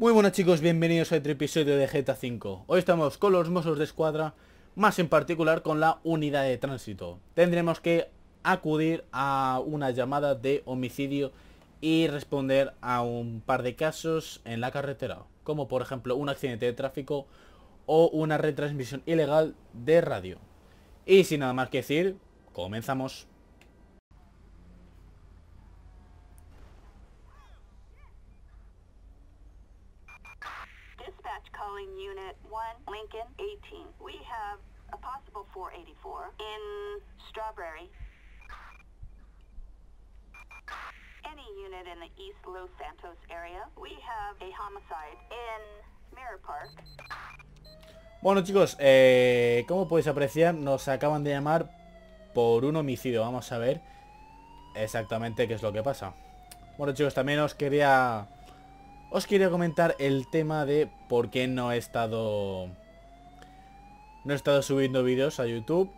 Muy buenas chicos, bienvenidos a otro episodio de GTA 5 Hoy estamos con los mozos de escuadra, más en particular con la unidad de tránsito Tendremos que acudir a una llamada de homicidio y responder a un par de casos en la carretera Como por ejemplo un accidente de tráfico o una retransmisión ilegal de radio Y sin nada más que decir, comenzamos calling Unit 1 Lincoln 18. We have a possible 484 in Strawberry. Any unit in the East Los Santos area. We have a homicide in Mirror Park. Bueno chicos, eh, como podéis apreciar, nos acaban de llamar por un homicidio. Vamos a ver exactamente qué es lo que pasa. Bueno chicos, también os quería os quería comentar el tema de por qué no he estado... No he estado subiendo vídeos a YouTube.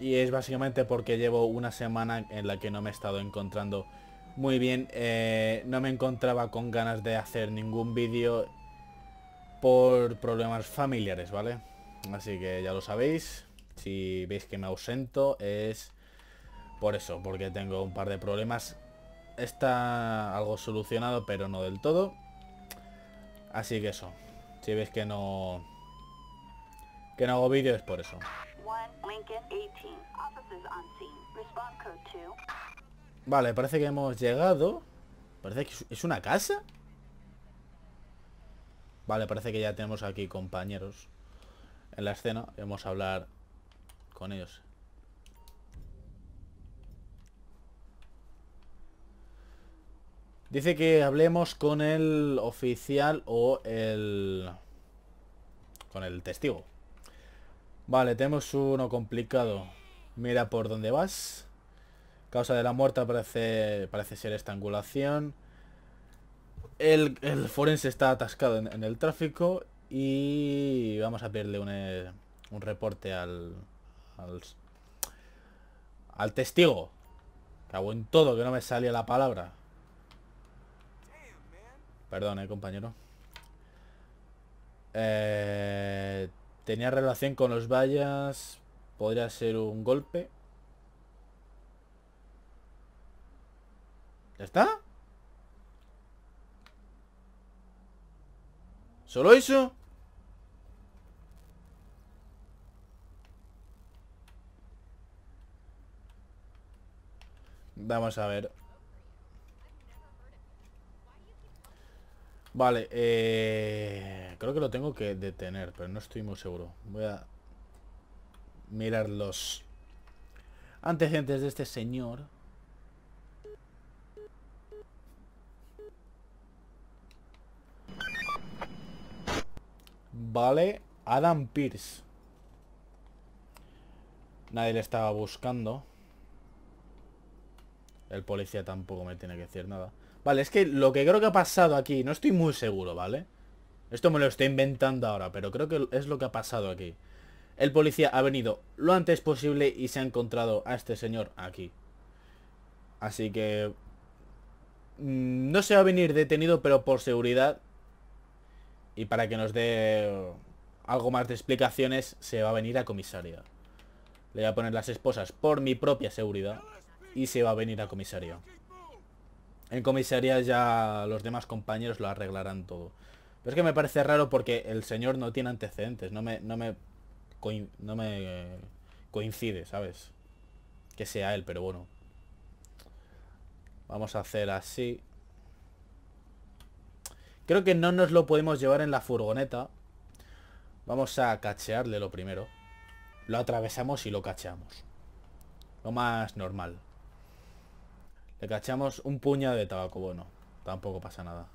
Y es básicamente porque llevo una semana en la que no me he estado encontrando muy bien. Eh, no me encontraba con ganas de hacer ningún vídeo por problemas familiares, ¿vale? Así que ya lo sabéis. Si veis que me ausento es por eso, porque tengo un par de problemas está algo solucionado, pero no del todo. Así que eso. Si veis que no... Que no hago vídeos, es por eso. Vale, parece que hemos llegado. Parece que es una casa. Vale, parece que ya tenemos aquí compañeros en la escena. Vamos a hablar con ellos. Dice que hablemos con el oficial o el... Con el testigo. Vale, tenemos uno complicado. Mira por dónde vas. Causa de la muerte parece, parece ser estrangulación. El, el, forense está atascado en, el tráfico y vamos a pedirle eh, un, reporte al, al, al testigo. Cago en todo, que no me salía la palabra. Perdón, eh, compañero. Eh, tenía relación con los vallas. Podría ser un golpe. ¿Ya está? ¿Solo eso? Vamos a ver Vale, eh, creo que lo tengo que detener, pero no estoy muy seguro. Voy a mirar los antecedentes de este señor. Vale, Adam Pierce. Nadie le estaba buscando. El policía tampoco me tiene que decir nada. Vale, es que lo que creo que ha pasado aquí, no estoy muy seguro, ¿vale? Esto me lo estoy inventando ahora, pero creo que es lo que ha pasado aquí. El policía ha venido lo antes posible y se ha encontrado a este señor aquí. Así que... Mm, no se va a venir detenido, pero por seguridad y para que nos dé algo más de explicaciones, se va a venir a comisaría. Le voy a poner las esposas por mi propia seguridad y se va a venir a comisaría. En comisaría ya los demás compañeros lo arreglarán todo. Pero es que me parece raro porque el señor no tiene antecedentes, no me, no me, no me coincide, ¿sabes? Que sea él, pero bueno. Vamos a hacer así. Creo que no nos lo podemos llevar en la furgoneta. Vamos a cachearle lo primero. Lo atravesamos y lo cacheamos. Lo más normal. Le cachamos un puñado de tabaco. Bueno, tampoco pasa nada.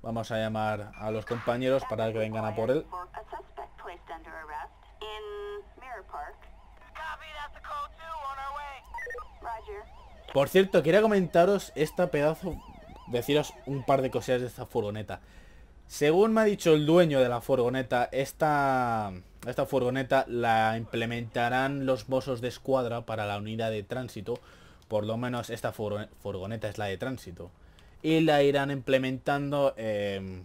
Vamos a llamar a los compañeros para que vengan a por él. Por cierto, quería comentaros esta pedazo... Deciros un par de cosillas de esta furgoneta. Según me ha dicho el dueño de la furgoneta, esta, esta furgoneta la implementarán los mozos de escuadra para la unidad de tránsito por lo menos esta furgoneta es la de tránsito. Y la irán implementando em,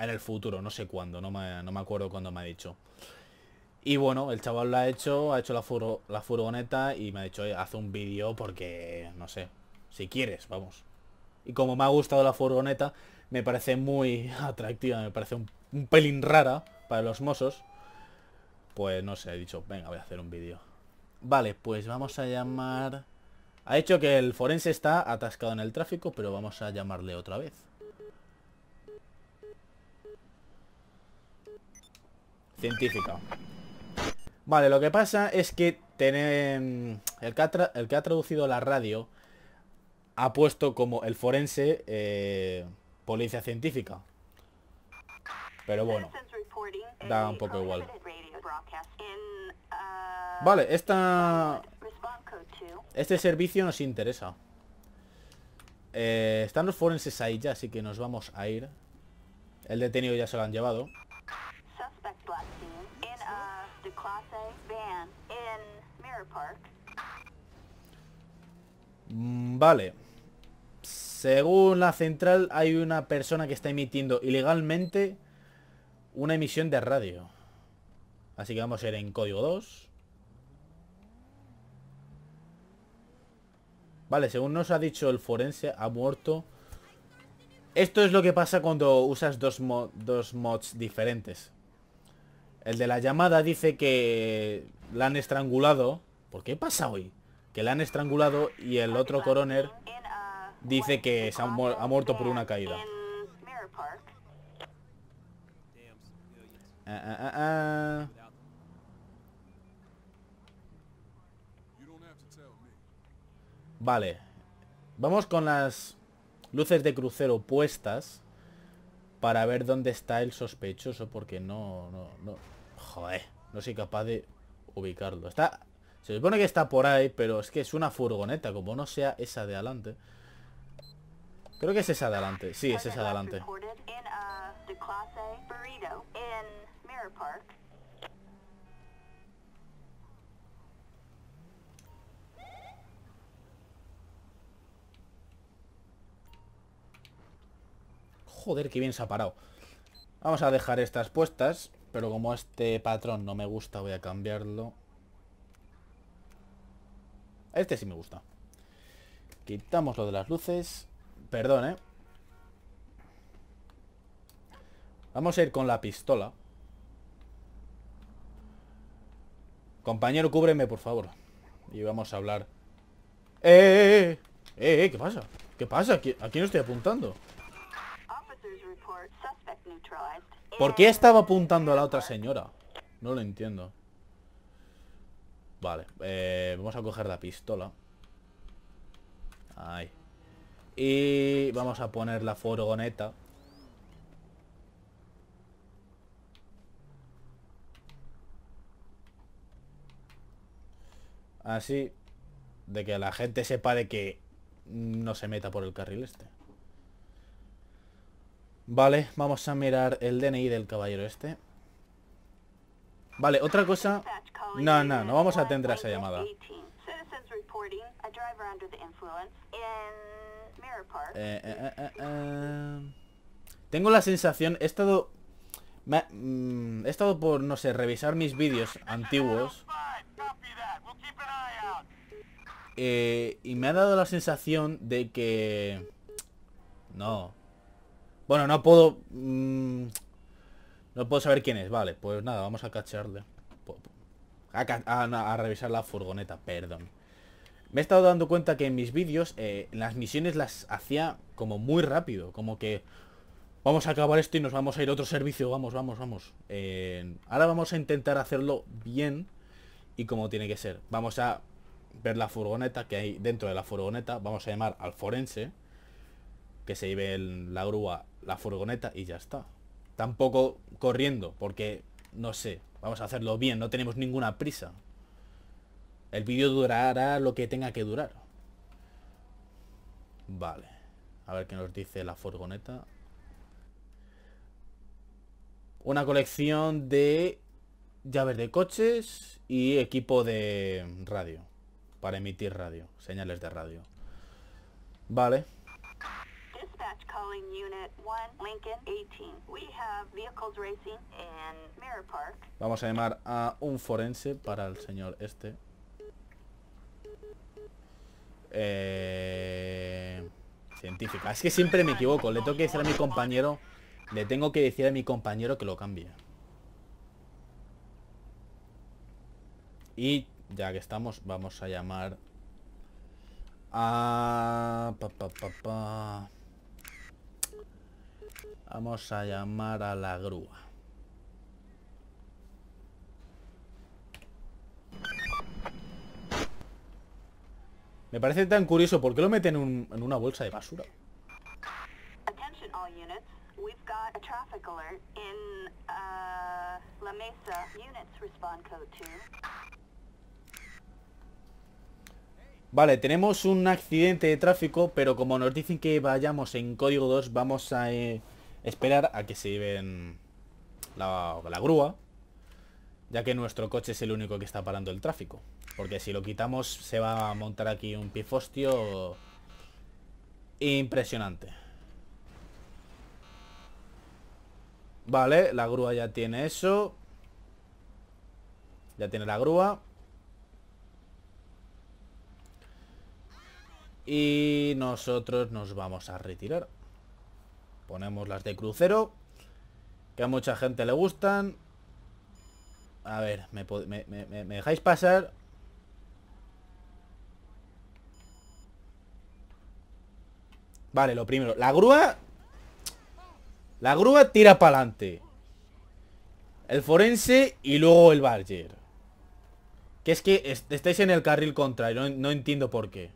en el futuro, no sé cuándo, no me, no me acuerdo cuándo me ha dicho. Y bueno, el chaval la ha hecho, ha hecho la, furgoneta y me ha dicho, haz un vídeo porque, no sé, si quieres, vamos. Y como me ha gustado la furgoneta, me parece muy atractiva, me parece un, un pelín rara para los mozos. Pues no sé, he dicho, venga, voy a hacer un vídeo. Vale, pues vamos a llamar... Ha dicho que el forense está atascado en el tráfico, pero vamos a llamarle otra vez. Científica. Vale, lo que pasa es que el, que ha traducido la radio ha puesto como el forense eh, policía científica. Pero bueno, da un poco igual. Vale, esta este servicio nos interesa. Eh, están los forenses ahí ya, así que nos vamos a ir. El detenido ya se lo han llevado. Mm, vale. Según la central hay una persona que está emitiendo ilegalmente una emisión de radio. Así que vamos a ir en código 2. Vale, según nos ha dicho el forense, ha muerto. Esto es lo que pasa cuando usas dos, dos mods diferentes. El de la llamada dice que la han estrangulado. ¿Por qué pasa hoy? Que la han estrangulado y el otro coroner dice que ha, muerto por una caída. Vale. Vamos con las luces de crucero puestas para ver dónde está el sospechoso porque no, no, no... Joder, no soy capaz de ubicarlo. Está... Se supone que está por ahí, pero es que es una furgoneta, como no sea esa de adelante. Creo que es esa de adelante. Sí, es esa de adelante. Joder, qué bien se ha parado. Vamos a dejar estas puestas, pero como este patrón no me gusta, voy a cambiarlo. Este sí me gusta. Quitamos lo de las luces. Perdón, ¿eh? Vamos a ir con la pistola. Compañero, cúbreme, por favor. Y vamos a hablar. ¡Eh, eh, eh! eh, eh! ¿Qué pasa? ¿Qué pasa? ¿A quién estoy apuntando? ¿Por qué estaba apuntando a la otra señora? No lo entiendo. Vale, eh, vamos a coger la pistola. Ahí. Y vamos a poner la furgoneta. Así, de que la gente sepa de que no se meta por el carril este. Vale, vamos a mirar el DNI del caballero este. Vale, otra cosa... No, no, no vamos a atender a esa llamada. Eh, eh, eh, Tengo la sensación, he estado... Mm, he estado por, no sé, revisar mis vídeos antiguos. y me ha dado la sensación de que... No, bueno, no puedo... Mm, no puedo saber quién es. Vale, pues nada, vamos a cacharle. A, revisar la furgoneta, perdón. Me he estado dando cuenta que en mis vídeos eh, las misiones las hacía como muy rápido. Como que vamos a acabar esto y nos vamos a ir a otro servicio. Vamos, vamos, vamos. Eh, ahora vamos a intentar hacerlo bien y como tiene que ser. Vamos a ver la furgoneta que hay dentro de la furgoneta. Vamos a llamar al forense que se lleve en la grúa la furgoneta y ya está. Tampoco corriendo, porque, no sé, vamos a hacerlo bien, no tenemos ninguna prisa. El vídeo durará lo que tenga que durar. Vale. A ver qué nos dice la furgoneta. Una colección de llaves de coches y equipo de radio. Para emitir radio, señales de radio. Vale. Vamos a llamar a un forense para el señor este. Eh... Científica. Es que siempre me equivoco. Le tengo que decir a mi compañero... Le tengo que decir a mi compañero que lo cambie. Y ya que estamos, vamos a llamar a... Pa, pa, Vamos a llamar a la grúa. Me parece tan curioso, ¿por qué lo meten en una bolsa de basura? Uh, vale, tenemos un accidente de tráfico, pero como nos dicen que vayamos en código 2, vamos a... Eh, esperar a que se lleven la, grúa, ya que nuestro coche es el único que está parando el tráfico. Porque si lo quitamos se va a montar aquí un pifostio impresionante. Vale, la grúa ya tiene eso. Ya tiene la grúa. Y nosotros nos vamos a retirar. Ponemos las de crucero. Que a mucha gente le gustan. A ver, ¿me, dejáis pasar? Vale, lo primero. La grúa... La grúa tira para adelante. El forense y luego el barger. Que es que estáis en el carril contrario. no entiendo por qué.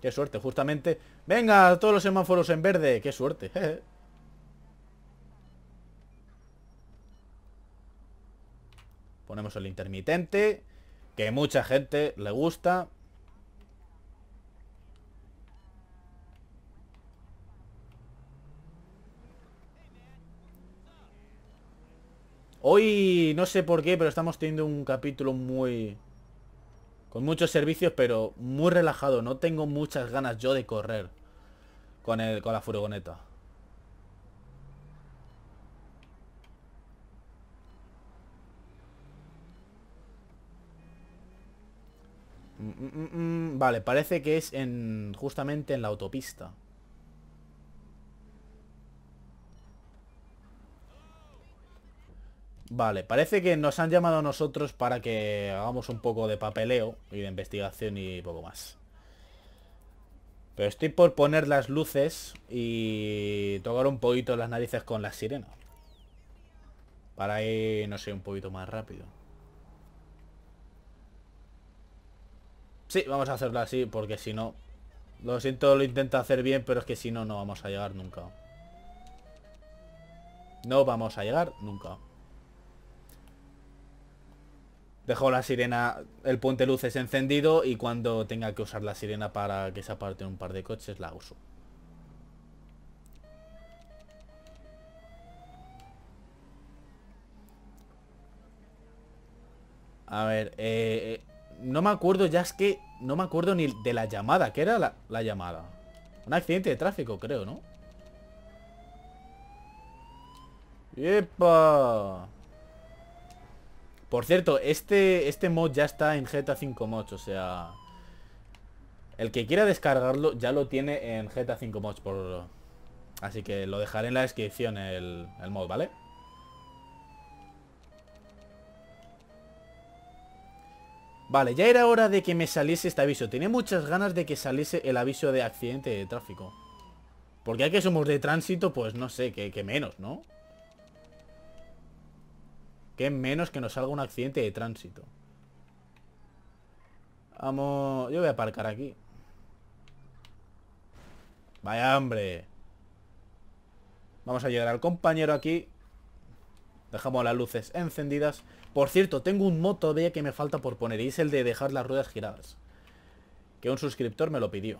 Qué suerte, justamente. Venga, todos los semáforos en verde. Qué suerte. Ponemos el intermitente, que mucha gente le gusta. Hoy, no sé por qué, pero estamos teniendo un capítulo muy... Con muchos servicios, pero muy relajado. No tengo muchas ganas yo de correr con, la furgoneta. Mm, mm, mm, vale, parece que es en justamente en la autopista. Vale, parece que nos han llamado a nosotros para que hagamos un poco de papeleo y de investigación y poco más. Pero estoy por poner las luces y tocar un poquito las narices con la sirena. Para ir, no sé, un poquito más rápido. Sí, vamos a hacerlo así porque si no... Lo siento, lo intento hacer bien, pero es que si no, no vamos a llegar nunca. No vamos a llegar nunca. Dejo la sirena, el puente luces encendido y cuando tenga que usar la sirena para que se aparten un par de coches, la uso. A ver, eh, eh, no me acuerdo, ya es que no me acuerdo ni de la llamada. ¿Qué era la, la llamada? Un accidente de tráfico, creo, ¿no? ¡Yepa! Por cierto, este, este mod ya está en GTA 5 Mods, o sea... El que quiera descargarlo ya lo tiene en GTA 5 Mods, por... Así que lo dejaré en la descripción el, el mod, ¿vale? Vale, ya era hora de que me saliese este aviso. Tenía muchas ganas de que saliese el aviso de accidente de tráfico. Porque hay que somos de tránsito, pues no sé, que menos, ¿no? Que menos que nos salga un accidente de tránsito. Vamos... Yo voy a aparcar aquí. Vaya hambre. Vamos a llegar al compañero aquí. Dejamos las luces encendidas. Por cierto, tengo un moto de que me falta por poner. Y es el de dejar las ruedas giradas. Que un suscriptor me lo pidió.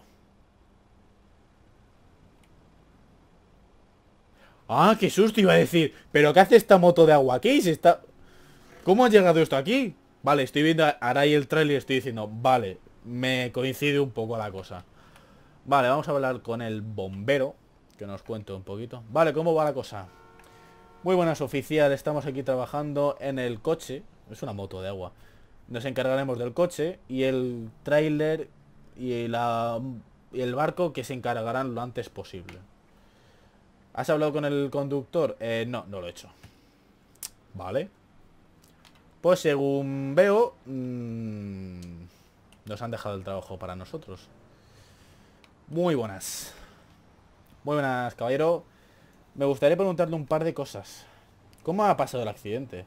Ah, qué susto iba a decir. ¿Pero qué hace esta moto de agua aquí? Si está... ¿Cómo ha llegado esto aquí? Vale, estoy viendo ahora ahí el trailer y estoy diciendo Vale, me coincide un poco la cosa Vale, vamos a hablar con el bombero Que nos cuente un poquito Vale, ¿cómo va la cosa? Muy buenas, oficial Estamos aquí trabajando en el coche Es una moto de agua Nos encargaremos del coche Y el trailer y, la, y el barco que se encargarán lo antes posible ¿Has hablado con el conductor? Eh, no, no lo he hecho Vale pues según veo, mm, nos han dejado el trabajo para nosotros. Muy buenas. Muy buenas, caballero. Me gustaría preguntarle un par de cosas. ¿Cómo ha pasado el accidente?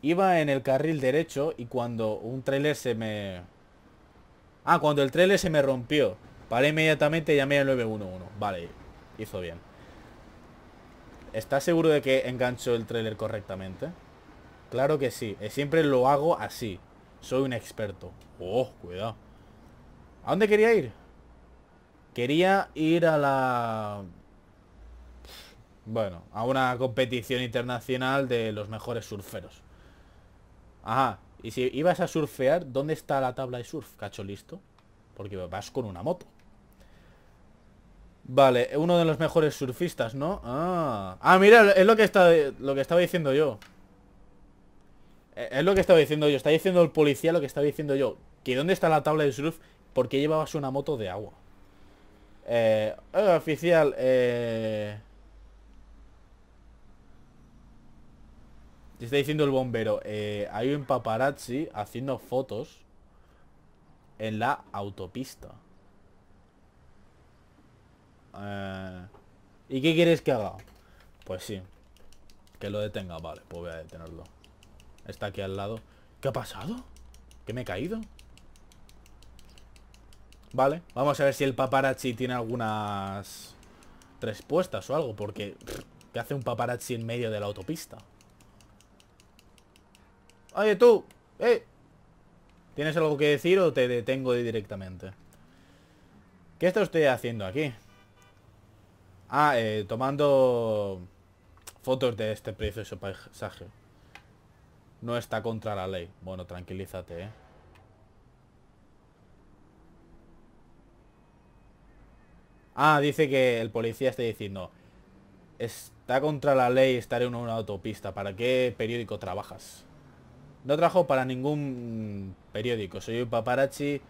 Iba en el carril derecho y cuando un trailer se me... Ah, cuando el trailer se me rompió. Paré inmediatamente y llamé al 911. Vale, hizo bien. ¿Estás seguro de que enganchó el trailer correctamente? Claro que sí. Eh, siempre lo hago así. Soy un experto. Oh, cuidado. ¿A dónde quería ir? Quería ir a la... Bueno, a una competición internacional de los mejores surferos. Ajá. Y si ibas a surfear, ¿dónde está la tabla de surf, cacho listo? Porque vas con una moto. Vale, uno de los mejores surfistas, ¿no? Ah, ah mira, es lo que, lo que estaba diciendo yo. Eh, es lo que estaba diciendo yo. Está diciendo el policía lo que estaba diciendo yo. Que dónde está la tabla de surf. ¿Por qué llevabas una moto de agua? Eh, oficial, eh... Está diciendo el bombero. Eh, hay un paparazzi haciendo fotos en la autopista. ¿Y qué quieres que haga? Pues sí. Que lo detenga, vale, pues voy a detenerlo. Está aquí al lado. ¿Qué ha pasado? ¿Que me he caído? Vale, vamos a ver si el paparazzi tiene algunas respuestas o algo, porque ¿qué hace un paparazzi en medio de la autopista? Oye, tú, eh, ¿tienes algo que decir o te detengo directamente? ¿Qué está usted haciendo aquí? Ah, eh, tomando fotos de este precioso paisaje. No está contra la ley. Bueno, tranquilízate, ¿eh? Ah, dice que el policía está diciendo Está contra la ley estar en una autopista ¿Para qué periódico trabajas? No trabajo para ningún periódico Soy un paparazzi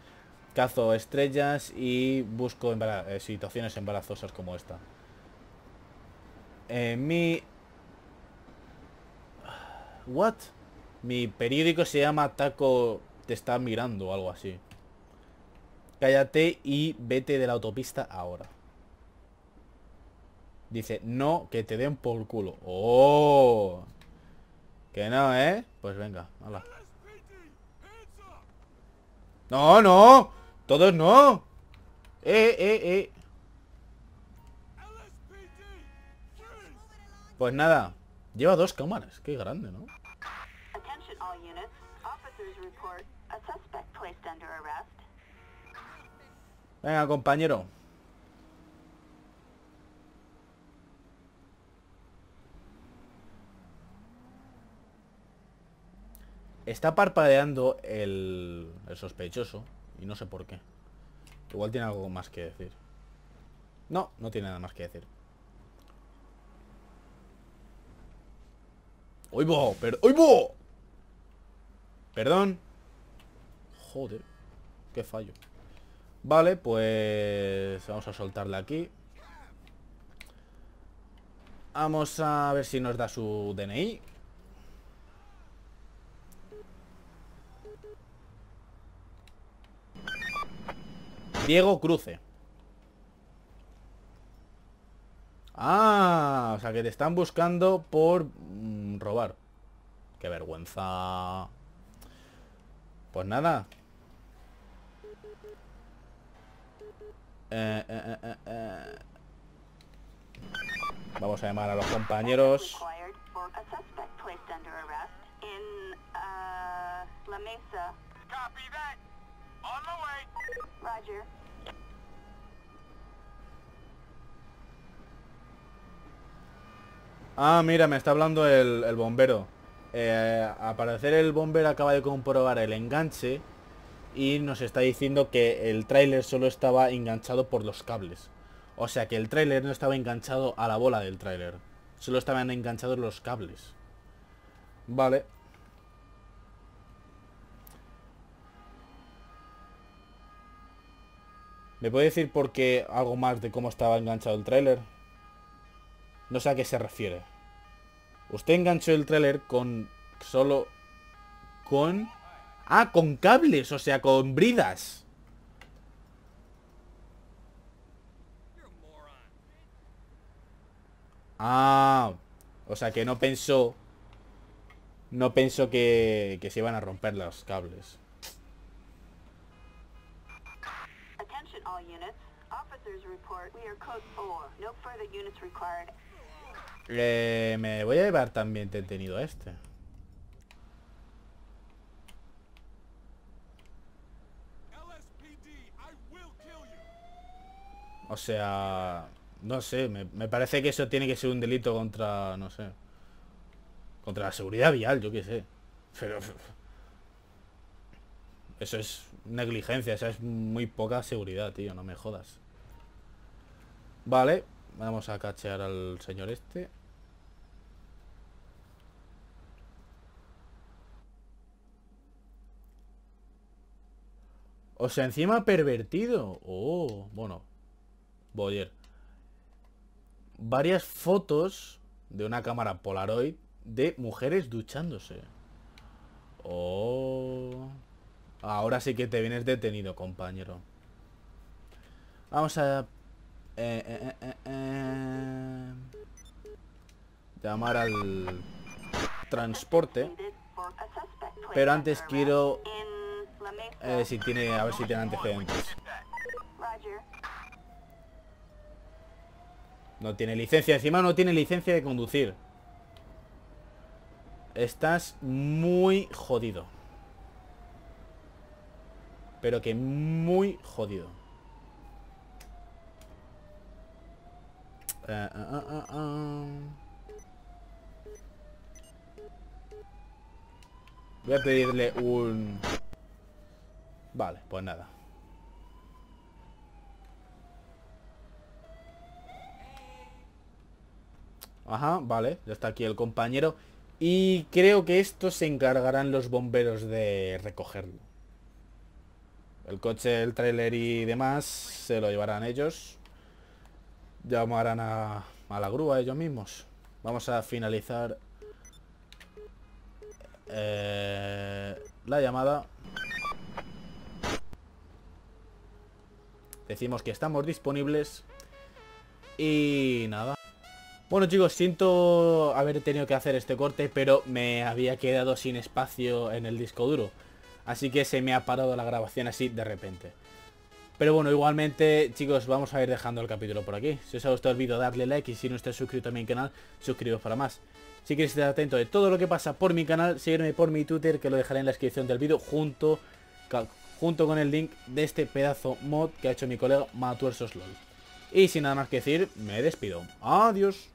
Cazo estrellas y busco eh, situaciones embarazosas como esta eh, Mi... What? Mi periódico se llama Taco te está mirando o algo así. Cállate y vete de la autopista ahora. Dice, no, que te den por culo. ¡Oh! Que no, ¿eh? Pues venga, hala. ¡No, no! ¡Todos no! ¡Eh, eh, eh! Pues nada, lleva dos cámaras, qué grande, ¿no? Venga, compañero. Está parpadeando el, sospechoso y no sé por qué. Igual tiene algo más que decir. No, no tiene nada más que decir. ¡Oibo! ¡Oibo! Perdón Joder, qué fallo Vale, pues vamos a soltarle aquí Vamos a ver si nos da su DNI Diego Cruce Ah, o sea que te están buscando por mm, robar Qué vergüenza Pues nada, Eh, eh, eh, Vamos a llamar a los compañeros. Uh, ah, mira, me está hablando el, bombero. al parecer el bombero acaba de comprobar el enganche y nos está diciendo que el tráiler solo estaba enganchado por los cables. O sea que el tráiler no estaba enganchado a la bola del tráiler. Solo estaban enganchados los cables. Vale. ¿Me puede decir por qué hago más de cómo estaba enganchado el tráiler? No sé a qué se refiere. Usted enganchó el tráiler con solo... con Ah, con cables, o sea, con bridas. Ah, o sea que no pensó No pensó que, que se iban a romper los cables eh, Me voy a llevar también detenido a este O sea, no sé, me, parece que eso tiene que ser un delito contra, no sé, contra la seguridad vial, yo qué sé. Pero eso es negligencia, Esa es muy poca seguridad, tío, no me jodas. Vale, vamos a cachear al señor este. O sea, encima pervertido. Oh, bueno, Boyer. Varias fotos de una cámara Polaroid de mujeres duchándose. Oh. Ahora sí que te vienes detenido, compañero. Vamos a... Eh, eh, eh, llamar al transporte. Pero antes quiero... si tiene... A ver si tiene antecedentes. No tiene licencia. Encima no tiene licencia de conducir. Estás muy jodido. Pero que muy jodido. Eh, eh, eh, Voy a pedirle un... Vale, pues nada. Ajá, vale, ya está aquí el compañero. Y creo que esto se encargarán los bomberos de recogerlo. El coche, el trailer y demás se lo llevarán ellos. Llamarán a, la grúa ellos mismos. Vamos a finalizar eh, la llamada. Decimos que estamos disponibles. Y nada. Bueno chicos, siento haber tenido que hacer este corte, pero me había quedado sin espacio en el disco duro. Así que se me ha parado la grabación así de repente. Pero bueno, igualmente chicos, vamos a ir dejando el capítulo por aquí. Si os ha gustado el vídeo, darle like y si no estáis suscrito a mi canal, suscribiros para más. Si queréis estar atento de todo lo que pasa por mi canal, seguirme por mi Twitter, que lo dejaré en la descripción del vídeo, junto, junto con el link de este pedazo mod que ha hecho mi colega MatuersosLol. Y sin nada más que decir, me despido. Adiós.